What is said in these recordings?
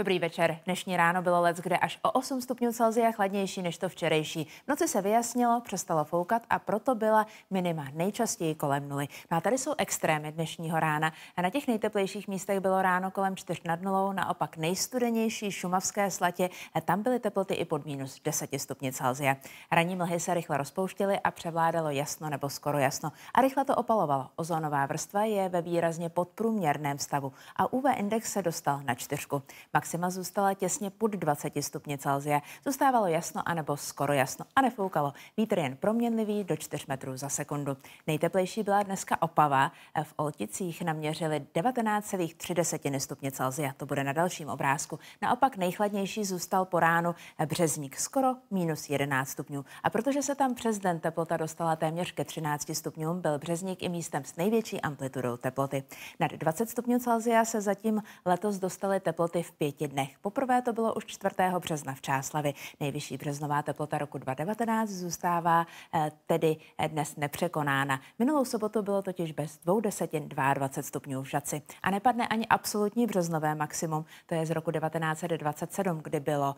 Dobrý večer. Dnešní ráno bylo let kde až o 8 stupňů Celsia chladnější než to včerejší. V noci se vyjasnilo, přestalo foukat a proto byla minima nejčastěji kolem nuly. No a tady jsou extrémy dnešního rána. A na těch nejteplejších místech bylo ráno kolem 4 nad nulou, naopak nejstudenější šumavské slatě, a tam byly teploty i pod minus 10 stupňů Celsia. Ranní mlhy se rychle rozpouštěly a převládalo jasno nebo skoro jasno. A rychle to opalovalo. Ozonová vrstva je ve výrazně podprůměrném stavu a UV index se dostal na čtyřku. Max maxima zůstala těsně pod 20 stupně Celsia. Zůstávalo jasno anebo skoro jasno a nefoukalo. Vítr jen proměnlivý do 4 metrů za sekundu. Nejteplejší byla dneska Opava. V Olticích naměřili 19,3 stupně Celsia. To bude na dalším obrázku. Naopak nejchladnější zůstal po ránu Březník skoro minus 11 stupňů. A protože se tam přes den teplota dostala téměř ke 13 stupňům, byl Březník i místem s největší amplitudou teploty. Nad 20 stupňů Celsia se zatím letos dostaly teploty v pěti pěti dnech. Poprvé to bylo už 4. března v Čáslavi. Nejvyšší březnová teplota roku 2019 zůstává eh, tedy eh, dnes nepřekonána. Minulou sobotu bylo totiž bez dvou desetin 22 stupňů v Žaci. A nepadne ani absolutní březnové maximum, to je z roku 1927, kdy bylo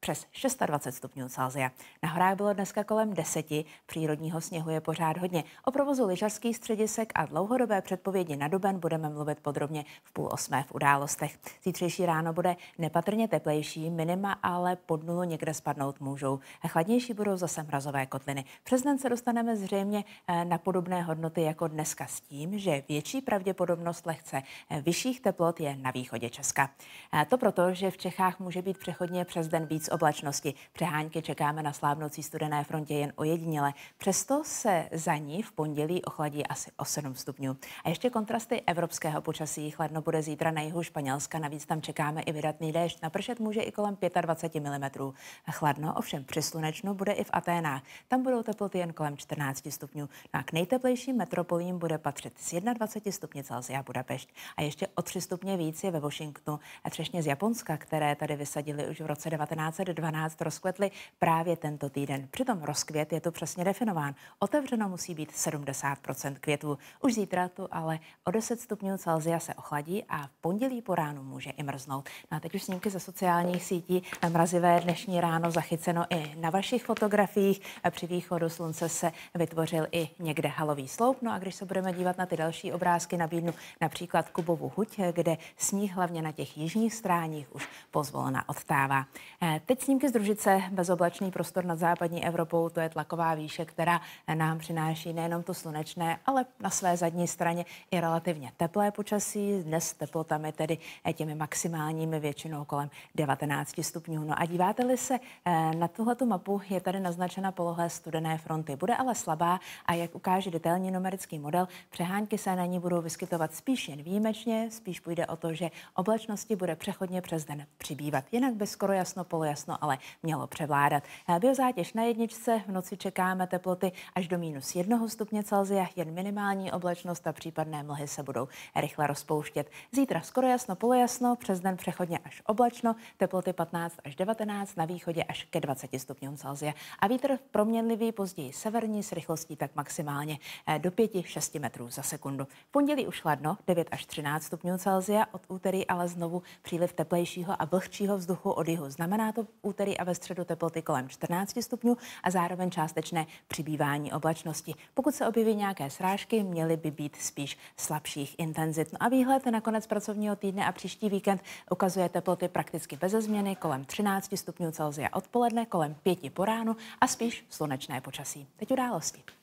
přes 26 stupňů Celsia. Na horách bylo dneska kolem 10, přírodního sněhu je pořád hodně. O provozu lyžařských středisek a dlouhodobé předpovědi na duben budeme mluvit podrobně v půl osmé v událostech. Zítřejší ráno bude nepatrně teplejší, minima ale pod nulu někde spadnout můžou. Chladnější budou zase mrazové kotliny. Přes den se dostaneme zřejmě eh, na podobné hodnoty jako dneska s tím, že větší pravděpodobnost lehce eh, vyšších teplot je na východě Česka. Eh, to proto, že v Čechách může být přechodně přes den víc oblačnosti. Přehánky čekáme na slábnoucí studené frontě jen ojediněle. Přesto se za ní v pondělí ochladí asi o 7 stupňů. A ještě kontrasty evropského počasí. Chladno bude zítra na jihu Španělska, navíc tam čekáme i vydatný déšť. Napršet může i kolem 25 mm. Chladno ovšem při slunečnu bude i v Aténách. Tam budou teploty jen kolem 14 stupňů. No a k nejteplejším metropolím bude patřit z 21 stupně Celsia Budapešť. A ještě o 3 stupně víc je ve Washingtonu a třešně z Japonska, které tady vysadili už v roce 19 2012 rozkvetly právě tento týden. Přitom rozkvět je to přesně definován. Otevřeno musí být 70 květů. Už zítra tu ale o 10 stupňů Celsia se ochladí a v pondělí po ránu může i mrznout. No a teď už snímky ze sociálních sítí. Mrazivé dnešní ráno zachyceno i na vašich fotografiích. Při východu slunce se vytvořil i někde halový sloup. No a když se budeme dívat na ty další obrázky, nabídnu například Kubovu huť, kde sníh hlavně na těch jižních stráních už pozvolna odtává. Eh, Teď snímky z družice, bezoblačný prostor nad západní Evropou, to je tlaková výše, která nám přináší nejenom to slunečné, ale na své zadní straně i relativně teplé počasí. Dnes teplotami tedy eh, těmi maximálními většinou kolem 19 stupňů. No a díváte-li se eh, na tuhletu mapu, je tady naznačena poloha studené fronty. Bude ale slabá a jak ukáže detailní numerický model, přehánky se na ní budou vyskytovat spíš jen výjimečně, spíš půjde o to, že oblačnosti bude přechodně přes den přibývat. Jinak by skoro jasno, polo jasno ale mělo převládat. Biozátěž na jedničce, v noci čekáme teploty až do minus jednoho stupně Celzia, jen minimální oblačnost a případné mlhy se budou rychle rozpouštět. Zítra skoro jasno, polojasno, přes den přechodně až oblačno, teploty 15 až 19, na východě až ke 20 stupňům Celzia. A vítr proměnlivý, později severní s rychlostí tak maximálně eh, do 5-6 metrů za sekundu. V pondělí už chladno, 9 až 13 stupňů Celzia, od úterý ale znovu příliv teplejšího a vlhčího vzduchu od jihu. Znamená to úterý a ve středu teploty kolem 14 stupňů a zároveň částečné přibývání oblačnosti. Pokud se objeví nějaké srážky, měly by být spíš slabších intenzit. No a výhled na konec pracovního týdne a příští víkend ukazuje teploty prakticky bez změny kolem 13 stupňů Celsia odpoledne, kolem 5 po ránu a spíš slunečné počasí. Teď události.